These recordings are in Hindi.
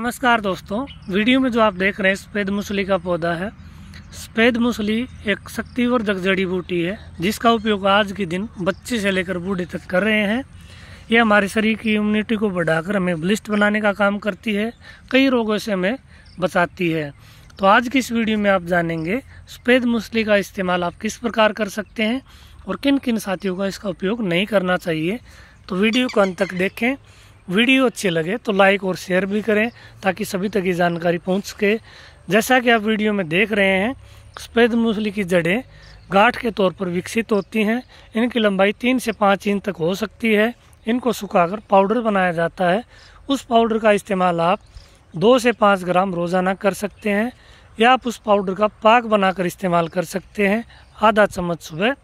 नमस्कार दोस्तों वीडियो में जो आप देख रहे हैं सफ़ेद मूसली का पौधा है सफ़ेद मूसली एक शक्तिवर्धक जड़ी बूटी है जिसका उपयोग आज के दिन बच्चे से लेकर बूढ़े तक कर रहे हैं ये हमारे शरीर की इम्यूनिटी को बढ़ाकर हमें ब्लिस्ट बनाने का काम करती है कई रोगों से हमें बचाती है तो आज की इस वीडियो में आप जानेंगे सफ़ेद मूसली का इस्तेमाल आप किस प्रकार कर सकते हैं और किन किन साथियों का इसका उपयोग नहीं करना चाहिए तो वीडियो को अंत तक देखें वीडियो अच्छे लगे तो लाइक और शेयर भी करें ताकि सभी तक ये जानकारी पहुंच सके जैसा कि आप वीडियो में देख रहे हैं सफ़ेद मूसली की जड़ें गाठ के तौर पर विकसित होती हैं इनकी लंबाई तीन से पाँच इंच तक हो सकती है इनको सुखाकर पाउडर बनाया जाता है उस पाउडर का इस्तेमाल आप दो से पाँच ग्राम रोज़ाना कर सकते हैं या आप उस पाउडर का पाक बनाकर इस्तेमाल कर सकते हैं आधा चम्मच सुबह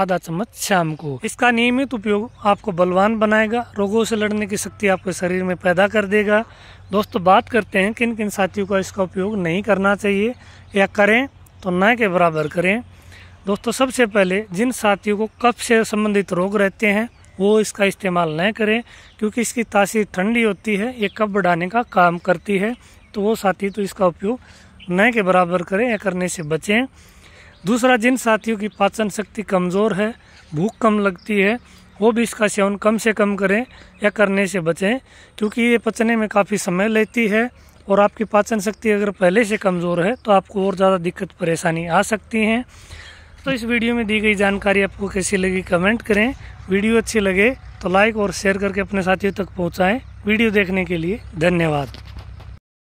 आधा चम्मच शाम को इसका नियमित उपयोग आपको बलवान बनाएगा रोगों से लड़ने की शक्ति आपके शरीर में पैदा कर देगा दोस्तों बात करते हैं किन किन साथियों का इसका उपयोग नहीं करना चाहिए या करें तो न के बराबर करें दोस्तों सबसे पहले जिन साथियों को कफ से संबंधित रोग रहते हैं वो इसका इस्तेमाल न करें क्योंकि इसकी तासीर ठंडी होती है ये कफ बढ़ाने का काम करती है तो वो साथी तो इसका उपयोग न के बराबर करें या करने से बचें दूसरा जिन साथियों की पाचन शक्ति कमज़ोर है भूख कम लगती है वो भी इसका सेवन कम से कम करें या करने से बचें क्योंकि ये पचने में काफ़ी समय लेती है और आपकी पाचन शक्ति अगर पहले से कमज़ोर है तो आपको और ज़्यादा दिक्कत परेशानी आ सकती हैं तो इस वीडियो में दी गई जानकारी आपको कैसी लगी कमेंट करें वीडियो अच्छी लगे तो लाइक और शेयर करके अपने साथियों तक पहुँचाएँ वीडियो देखने के लिए धन्यवाद